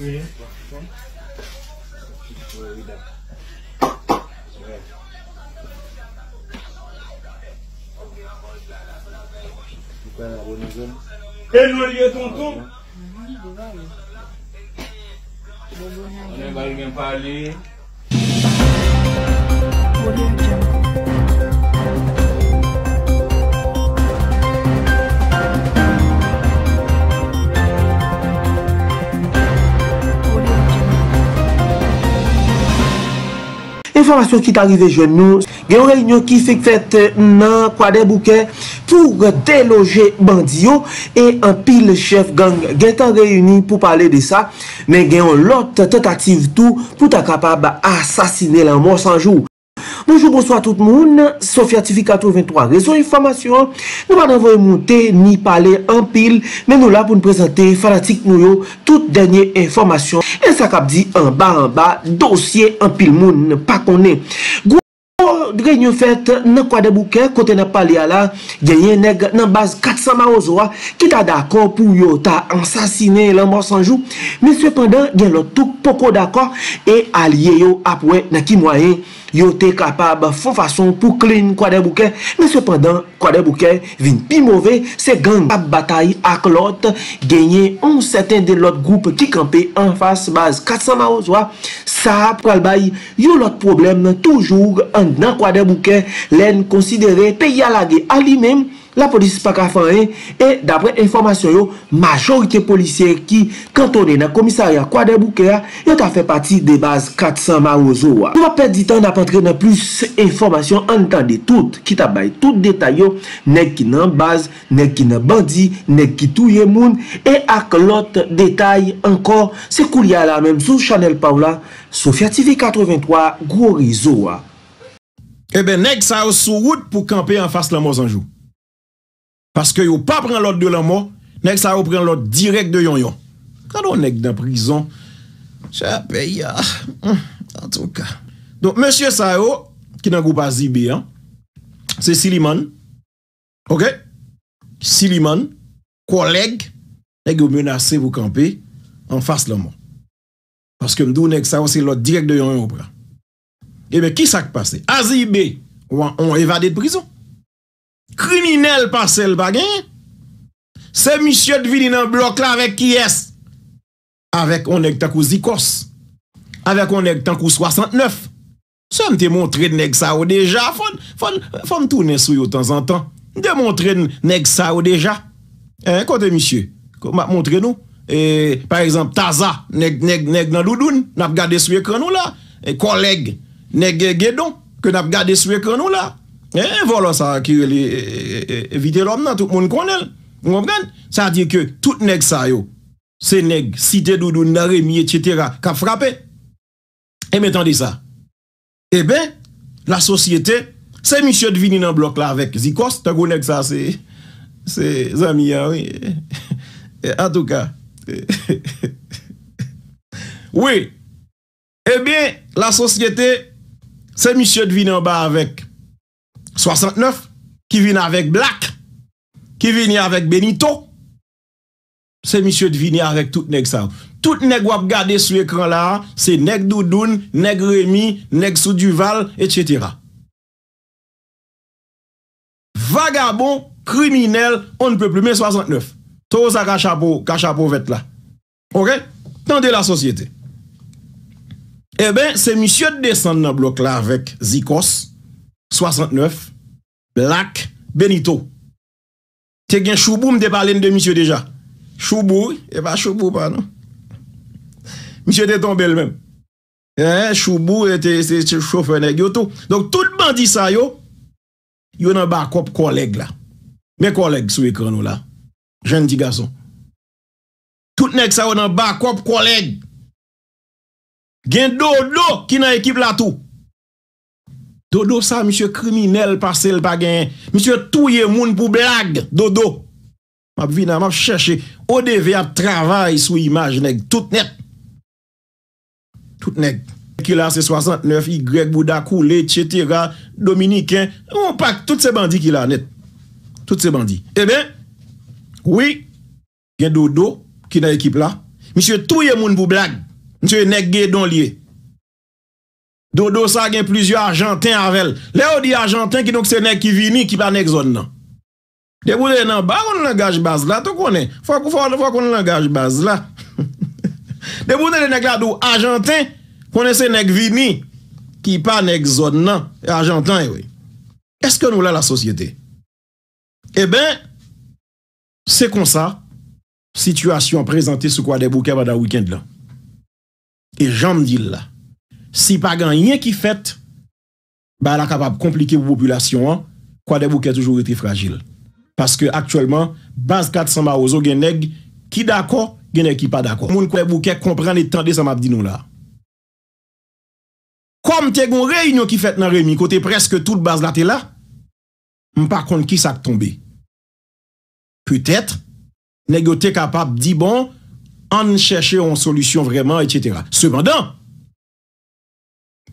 Mwenye? Oye, wida. Mwenye? Mwenye? E, mwenye, ton ton! Mwenye? Mwenye? Oye, mwenye? Oye, mwenye? informasyon ki ta rive gen nou, gen yon reynyon ki fik fete euh, nan kwa de bouke pou de loje bandiyo e an pil chef gang gen ta reyny pou pale de sa, men gen yon lot te tativ tou pou ta kapab asasine lan moun sanjou. Noujou bonso a tout moun, Sofiativik 83, rezon informasyon, nou pa nan voy moun te ni pale an pil, men nou la pou nou prezante fanatik nou yo tout denye informasyon, en sakap di an ba an ba, dosye an pil moun, pa konen. gen yon fet nan kwa de bouke kote nan pali ala, genyen neg nan baz 400 maozwa, ki ta dako pou yon ta ansasine lan monsanjou, men sepandan gen lot tout poko dako, e alye yon apwe nan ki mwaye yon te kapab fon fason pou klin kwa de bouke, men sepandan kwa de bouke vin pi mwove, se gang ap batay ak lot genyen 11 seten de lot goup ki kampe an faz baz 400 maozwa sa pral bay yon lot problem toujoug an de Nan kwa de bouke, lèn konsidere pe yalage a li mèm la polisi pa kafan e. Eh? E dapre informasyon yo, majorite polisye ki kantone nan komisari a kwa de bouke a, eh? yo ta fè pati de baz 400 ma ou zo wak. Eh? Nou wapè di tan apantre nan plus informasyon, antande tout ki tabay tout detay yo, nek ki nan baz, nek ki nan bandi, nek ki touye moun, e ak lot detay ankor se kou liya la mèm sou chanel pa ou la, sou Fiat TV 83 gwo rizou wak. Ebe, eh nek sa yo sou wout pou kampe an fas lamo zanjou. Paske yo pa pran lot de lamo, nek sa yo pran lot direk de yon yon. Kado nek dan prizon? Chè apè ah, ya. An tou ka. Don, monsye sa yo, ki nan goupa zibi an, se Siliman, ok? Siliman, koleg, nek yo menase vou kampe an fas lamo. Paske mdou nek sa yo se lot direk de yon yon pran. Ebe, eh ki sak pase? Azibe, ou an evade de prizon. Kriminel pase l bagen. Se misye dvini nan blok la vek ki es? Avek ou neg tankou zikos. Avek ou neg tankou 69. Se mte montre neg sa ou deja, fom toune sou yo tan zan tan. Mte montre neg sa ou deja. E, eh, kote misye, montre nou. E, eh, par exemple, Taza, neg nan doudoun. Nap gade sou ekran nou la. E, koleg. E, koleg. Nè gè gè don. Kè nap gade sou ekranon la. Eh, volon sa akire li e, e, evite lòm nan. Tout moun konel. Ngopren? Sa di ke tout nè gè sa yo. Se nè gè site doudou, nare, miye, etc. Ka frape. E mè tan di sa. E bè, la sosyete. Se mè chèd vini nan blok la vek. Zikos, ta gounè gè sa se. Se zami ya, wè. E, en tout ka. Wè. E bè, la sosyete... Se misye dvini an ba avek 69, ki vini avek Black, ki vini avek Benito, se misye dvini avek tout nek sa ouf. Tout nek wap gade sou ekran la, se nek Doudoun, nek Remy, nek Souduval, etc. Vagabon, kriminel, on ne pe plume 69. To sa kachapo, kachapo vet la. Ok? Tande la sosyete. E ben, se misye descend nan blok la vek Zikos, 69, Black, Benito. Te gen Choubou mte palen de misye deja. Choubou, e eh ba Choubou pa nan. Misye te tombe el men. E, Choubou, e te choufe neg yo tou. Donk toutman di sa yo, yo nan bakop koleg la. Me koleg sou ekran ou la. Je ndi gason. Toutnek sa yo nan bakop koleg. gen dodo ki nan ekip la tou dodo sa msye kriminel pa sel pa gen msye touye moun pou blag dodo map vina map chèche odeve ap travay sou imaj neg tout net tout neg ki la se 69, Y, Boudakou, Le, Tchetera, Dominik ou pak tout se bandi ki la net tout se bandi e eh ben, oui gen dodo ki nan ekip la msye touye moun pou blag Nse yon nek ge don liye. Do do sa gen plizyo Argentin avel. Le ou di Argentin ki nou se nek ki vini ki pa nek zon nan. De pou de nan ba konon langaj baz la. To konen. Fwa konon langaj baz la. De pou de nek la dou Argentin konen se nek vini ki pa nek zon nan. E argentin e wey. Eske nou la la sosyete? E ben, se kon sa, situasyon prezante sou kwa de bouke ba da weekend la. E janm dil la. Si pa gen yen ki fèt, ba la kapap komplike pou populasyon an, kwa devouke toujou ete fragil. Paske aktuellement, baz kat sa ma ozo gen neg, ki dako, gen neg ki pa dako. Moun kwa devouke komprene tan de sa map di nou la. Kom te goun reynyo ki fèt nan remi, kote preske tout baz la te la, m pa kont ki sak tombe. Pwetet, neg yo te kapap di bon, an chèche yon solusyon vreman, etc. Sebandan,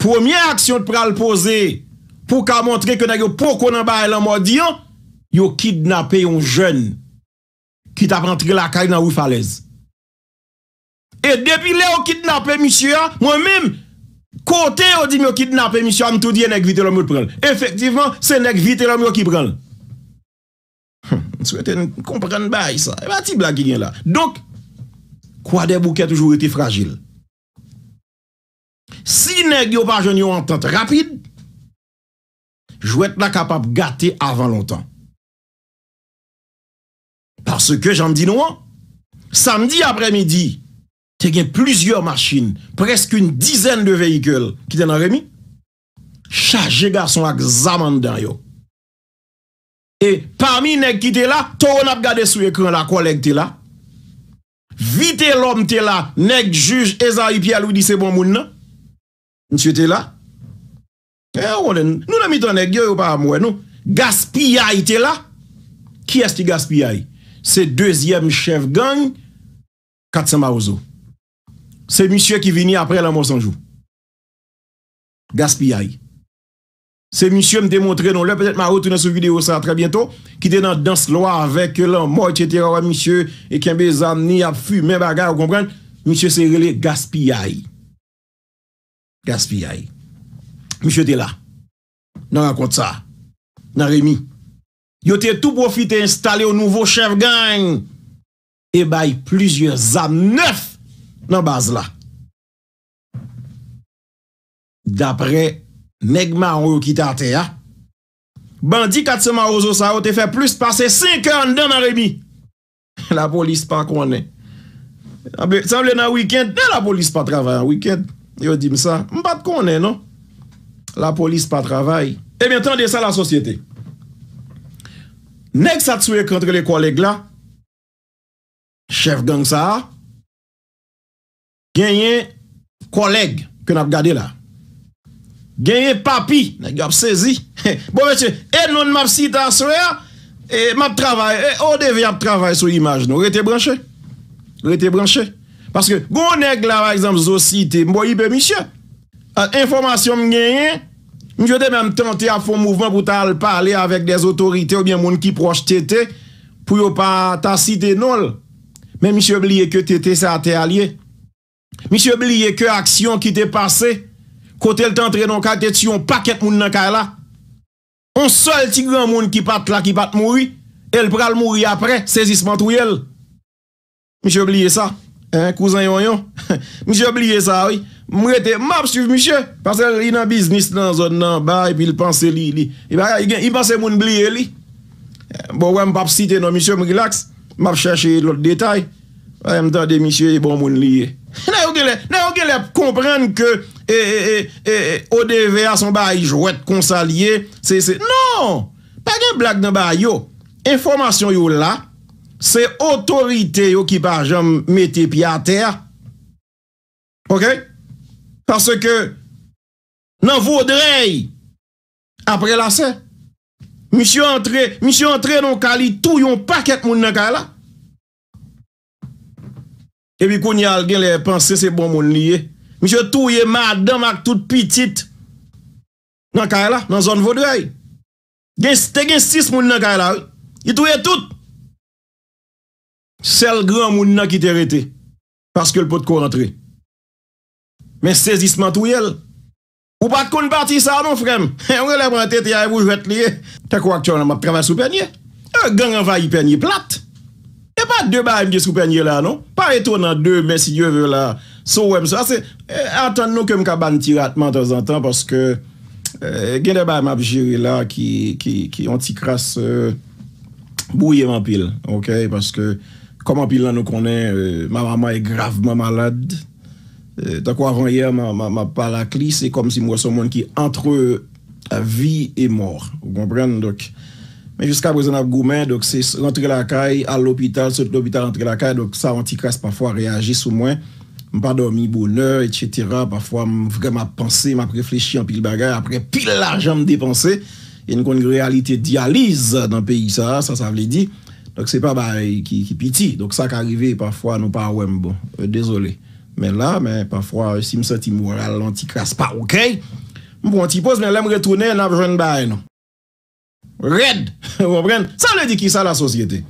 pwomye aksyon pral pose, pou ka montre ke nan e yon pokonan bae lan mwa diyan, yon kidnapè yon jèn, kit ap rentre lakay nan wou falez. E depi lè yon kidnapè, misya, mwen mèm, kote yon di mi yon kidnapè, misya, mtou di yon ekvite lom yon pral. Efektivman, se yon ekvite lom yon ki pral. M souwete yon komprenn bay sa. E ba ti blag yon la. Dok, Kwa de bouke toujou ete fragil. Si neg di ou pa jen yo entente rapide, jou ete la kapap gate avan lontan. Parse ke jan di nou an, samdi apre midi, te gen plizior maschine, presk un dizen de vehikel, ki ten an remi, chaje gason ak zamande den yo. E pami neg ki te la, tou yon ap gade sou ekran la kwa leg te la, Vi te lom te la, nek juj Ezaipi alou di se bon moun nan? Nsye te la? E eh, ou ane, nou nan mitan nek, gyo yo pa amwe nou. Gaspiay te la? Ki esti Gaspiay? Se dezyem chev gang, Katsama Ozo. Se misye ki vini apre la monsanjou. Gaspiay. Se misye m demontre non lè, petèt m a otounen sou videyo sa a trè bientò, ki te nan dans lòa avèk lè, mòj, etèrò, wè misye, e kèmbe zan ni ap fù, mè bagay, wè komprèn, misye se rele gaspiyay. Gaspiyay. Misye te la. Nan akont sa. Nan remi. Yo te tout profite installe ou nouvo chef gang. E bay plizye zan neuf nan baz la. Dapre... Neg ma ou yo ki tate ya. Ban di kat seman ou zo sa ou, te fe plus pase 5 an nan an remi. La polis pa konen. A be, sanble nan wikend, ne la polis pa travay an wikend. Yo di msa, mbat konen non. La polis pa travay. E eh bientan de sa la sosyete. Neg sa tue kontre le koleg la. Chef gang sa. Genyen koleg ke nap gade la. Genye papi, nèk ap sezi. Bo mèche, e non m ap si ta souè, e m ap travay, e o de vi ap travay sou imaj nou. Rè te branche. Rè te branche. Paske, go nèk la va exemple zo si te mbo yi pe mishè. A informasyon m genye, m jote mèm tante a fon mouvman pou tal pale avèk dez otorite ou bien moun ki proj tete pou yo pa ta si te nol. Mèm mishè oblie ke tete sa te alye. Mishè oblie ke aksyon ki te pase. Kote el te entre non ka, te ti yon paket moun nan ka la. On sol ti gran moun ki pat la ki pat mouri. El pral mouri apre, sezisman tou el. Mishou bliye sa. Eh, kouzan yon yon. Mishou bliye sa, oui. Mou rete, map su mishou. Pase yon nan biznis nan zon nan baye, pi l panse li li. Yon panse moun bliye li. Bo wè m pap site nan mishou m rilaks. Map chache lout detay. Wè m tande mishou yon bon moun li li. Nè yon gè le, nè yon gè le komprende ke Eh, eh, eh, o de ve a son ba yi jwet konsalye Non Pagè blag nan ba yo Informasyon yo la Se otorite yo ki pa jom mette pi a ter Ok Parce ke Nan vodrey Apre la se Mishyo entre Mishyo entre nan kali tou yon paket moun nan kala Ebi kou ni al gen le pense se bon moun liye mi se touye madan ak tout pitit nan kay la, nan zon vodray. Te gen sis moun nan kay la, yi touye tout. Sel gran moun nan ki te rete, paske l pot ko rentre. Men sezis man touye l. Ou pa koun pati sa, moun frem, e eh, mwen le mwen tete ya evou jwet liye. Te kwa ktion nan map treman sou penye. E gen an fa yi penye plat. E pa de ba yi mwen sou penye la, non? Pa yi ton nan de, men si dieu ve la, So wèm sa. Atan nou kem ka bantiratman tozantan paske gen de bay mab jirila ki onti kras euh, bouye mampil. Ok, paske komampil la nou konen, euh, ma maman e gravman malad. Euh, Takwa avan yer, ma palakli se kom si mwa son moun ki entre vi e mor. Ou kompren, dok. Men jiska wèzè nap goumen, dok se lantri lakay, al lopital, sa lopital lantri lakay, sa onti kras pafwa reajis ou mwen. M pa dormi boner, etchetera, pafwa m vrema panse, ma prefleshi an pil bagay, apre pil lajan m depanse, en kon realite dialize nan peyi sa, sa sa vle di, dok se pa bay ki piti, dok sa ka rive, pafwa nou pa wèm, bon, e dezolé. Men la, men pafwa, si m se ti mwara lantikras pa, okey, m pou an ti pose, men lèm retoune, nan vremen bay, non. Red, wopren, sa vle di ki sa la sosyete?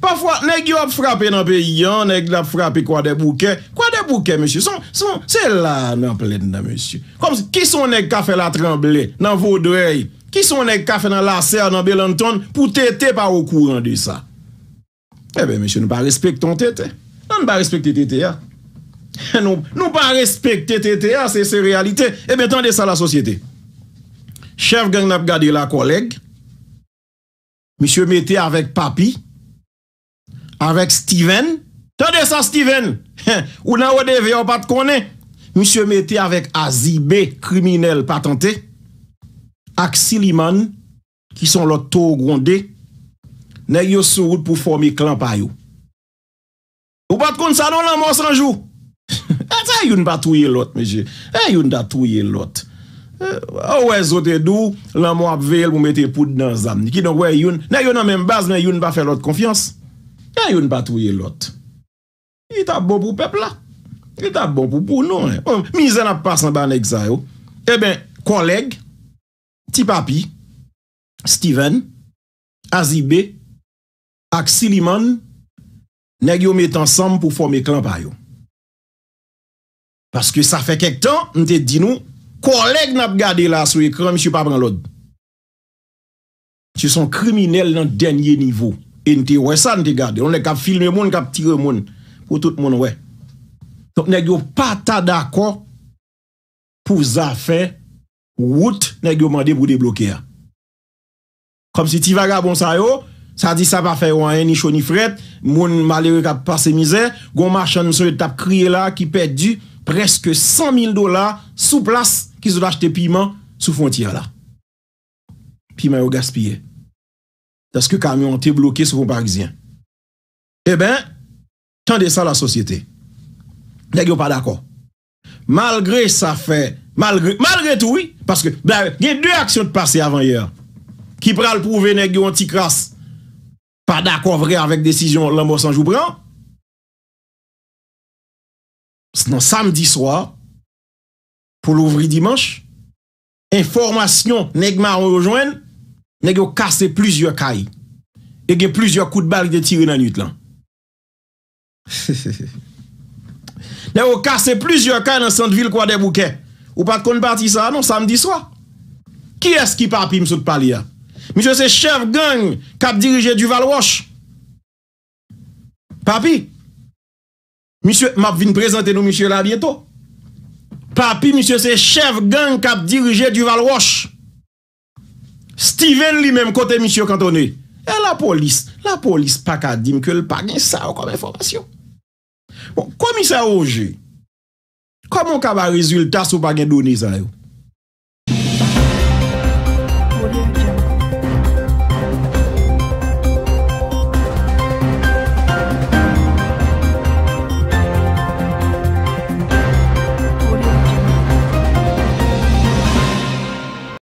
Pafwa, nek yo ap frape nan pe yon, nek la ap frape kwa de bouke, kwa de bouke, mèche, son, son, se la nan plèd nan, mèche. Kom, ki son nek kafe la tremble nan vodwey, ki son nek kafe nan lasea nan belanton pou tete pa ou kou rendi sa. Ebe, eh mèche, nou pa respekt ton tete. Nan nou pa respekt tete ya. Nou pa respekt tete ya, se se realite. Ebe, eh tande sa la sosyete. Chef gen ap gade la koleg, mèche mette avèk papi, Awek Steven, tade sa Steven, ou nan wade veyo pat konen, misyo meti avek azibe kriminel patante, ak Siliman, ki son lot to gronde, nen yo sou wout pou formi klan payou. Ou pat konen sa non lan monsranjou? E te, yon ba touye lot, meje, e eh, yon da touye lot. Eh, oh, Ouwe zote dou, lan moun ap veyel mou meti poud nan zam, ki don wey yon, nen yon nan menm baz, men yon ba fe lot konfians. yon patwoye lot yon tap bon pou pepl la yon tap bon pou pou nou oh, mizè nap pasan ba nèk zayou oh. e eh ben koleg ti papi Steven Azibè ak Siliman nèk yon mèt ansam pou fòmè klampayou paske sa fè kek tan mte di nou koleg nap gade la sou yon kran mè chou pap nan lot chou son kriminel nan denye nivou E nte wè sa, nte gade. On ne kap filme moun, kap tire moun. Pou tout moun wè. Ton nèk yo pata d'akon pou zafè wout nèk yo mande pou deblokè a. Kom si ti vaga bon sa yo, sa di sa pa fè wè, ni chou, ni fret. Moun malè wè kap pase mizè. Gon marchan msou let ap kriye la ki pèd du preske 100 000 dola sou plas ki zot achete piment sou fon tia la. Piment yo gaspye. Piment yo gaspye. taske kamyon te blokye sou pou parizien. E eh ben, chan desan la sosyete. Nèk yo pa d'akon. Malgre sa fe, malgre, malgre tou, parce ke, blè, gen dè aksyon te pase avan yè, ki pral pou vè nèk yo anti-kras, pa d'akon vre avèk desisyon, l'anbo sanjou pran, nan samdi swa, pou l'ouvri dimanche, informasyon nèk maron rejoen, Ne ge ou kase plizye kay E ge plizye kout bal de tiri nan yut lan Ne ou kase plizye kay nan sante vil kwa debouke Ou pat kon pati sa anon, sa mdi swa Ki eski papi msout pali ya Misyon se chev gang kap dirije du val wosh Papi Map vin prezante nou msye la bieto Papi msye se chev gang kap dirije du val wosh Steven li menm kote misyon kantone. E la polis, la polis pa ka dim ke l pa gen sa ou kom enformasyon. Bon, komisar ouje, komon kaba rezultat sou pa gen doni sa ou?